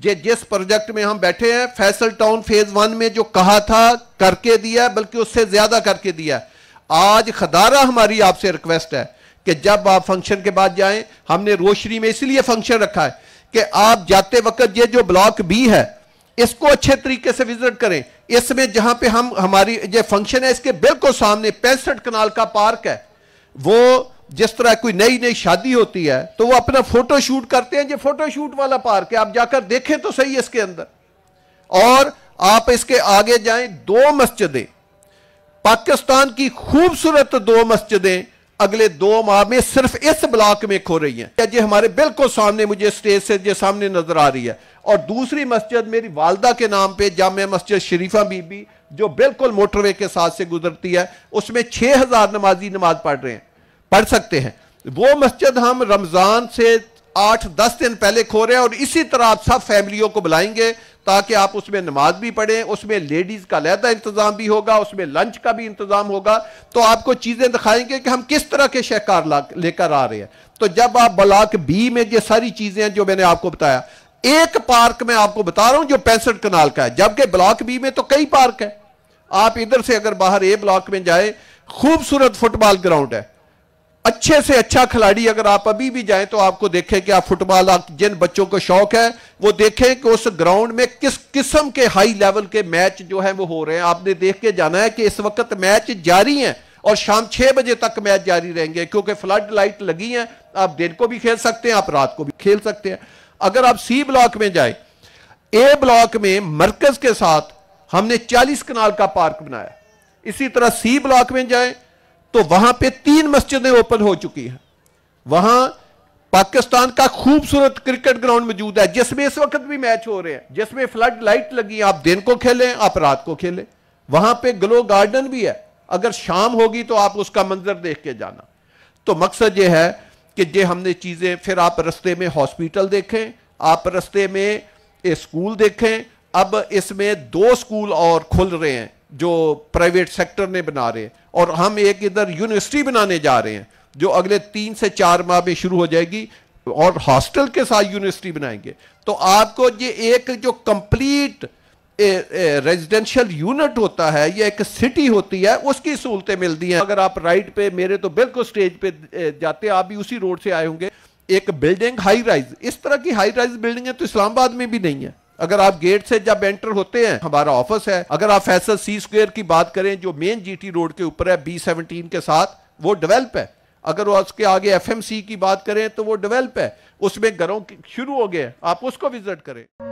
जे जिस प्रोजेक्ट में हम बैठे हैं फैसल टाउन फेज वन में जो कहा था करके दिया बल्कि उससे ज्यादा करके दिया आज खदारा हमारी आपसे रिक्वेस्ट है कि जब आप फंक्शन के बाद जाएं हमने रोशनी में इसलिए फंक्शन रखा है कि आप जाते वक्त ये जो ब्लॉक बी है इसको अच्छे तरीके से विजिट करें इसमें जहां पे हम हमारी ये फंक्शन है इसके बिल्कुल सामने पैंसठ कनाल का पार्क है वो जिस तरह कोई नई नई शादी होती है तो वो अपना फोटो शूट करते हैं जो फोटो शूट वाला पार्क है आप जाकर देखें तो सही इसके अंदर और आप इसके आगे जाएं दो मस्जिदें पाकिस्तान की खूबसूरत दो मस्जिदें अगले दो माह में सिर्फ इस ब्लॉक में खो रही हैं जो हमारे बिल्कुल सामने मुझे स्टेज से जो सामने नजर आ रही है और दूसरी मस्जिद मेरी वालदा के नाम पर जाम मस्जिद शरीफा बीबी जो बिल्कुल मोटरवे के साथ से गुजरती है उसमें छह हज़ार नमाजी नमाज पढ़ रहे हैं पढ़ सकते हैं वो मस्जिद हम रमज़ान से आठ दस दिन पहले खो रहे हैं और इसी तरह आप सब फैमिलियों को बुलाएंगे ताकि आप उसमें नमाज भी पढ़ें उसमें लेडीज़ का लहदा इंतज़ाम भी होगा उसमें लंच का भी इंतज़ाम होगा तो आपको चीज़ें दिखाएंगे कि हम किस तरह के शहकार लेकर आ रहे हैं तो जब आप ब्लॉक बी में ये सारी चीज़ें जो मैंने आपको बताया एक पार्क में आपको बता रहा हूं जो पैंसठ कनाल का है जबकि ब्लॉक बी में तो कई पार्क है आप इधर से अगर बाहर ए ब्लॉक में जाए खूबसूरत फुटबॉल ग्राउंड है अच्छे से अच्छा खिलाड़ी अगर आप अभी भी जाएं तो आपको देखें कि आप फुटबॉल आप जिन बच्चों को शौक है वो देखें कि उस ग्राउंड में किस किस्म के हाई लेवल के मैच जो है वो हो रहे हैं आपने देख के जाना है कि इस वक्त मैच जारी है और शाम छह बजे तक मैच जारी रहेंगे क्योंकि फ्लड लाइट लगी है आप दिन को भी खेल सकते हैं आप रात को भी खेल सकते हैं अगर आप सी ब्लॉक में जाए ए ब्लॉक में मरकज के साथ हमने चालीस कनाल का पार्क बनाया इसी तरह सी ब्लॉक में जाए तो वहां पे तीन मस्जिदें ओपन हो चुकी हैं वहां पाकिस्तान का खूबसूरत क्रिकेट ग्राउंड मौजूद है जिसमें इस वक्त भी मैच हो रहे हैं जिसमें फ्लड लाइट लगी आप दिन को खेलें आप रात को खेलें वहां पे ग्लो गार्डन भी है अगर शाम होगी तो आप उसका मंजर देख के जाना तो मकसद यह है कि जे हमने चीज़ें फिर आप रस्ते में हॉस्पिटल देखें आप रस्ते में स्कूल देखें अब इसमें दो स्कूल और खुल रहे हैं जो प्राइवेट सेक्टर में बना रहे हैं और हम एक इधर यूनिवर्सिटी बनाने जा रहे हैं जो अगले तीन से चार माह में शुरू हो जाएगी और हॉस्टल के साथ यूनिवर्सिटी बनाएंगे तो आपको ये एक जो कंप्लीट रेजिडेंशियल यूनिट होता है या एक सिटी होती है उसकी सहूलतें मिलती हैं अगर आप राइट पे मेरे तो बिल्कुल स्टेज पे जाते आप भी उसी रोड से आए होंगे एक बिल्डिंग हाई राइज इस तरह की हाई राइज बिल्डिंग है तो इस्लामाबाद में भी नहीं है अगर आप गेट से जब एंटर होते हैं हमारा ऑफिस है अगर आप फैसल सी स्क्वेयर की बात करें जो मेन जीटी रोड के ऊपर है बी सेवनटीन के साथ वो डेवलप है अगर उसके आगे एफएमसी की बात करें तो वो डेवलप है उसमें घरों शुरू हो गए आप उसको विजिट करें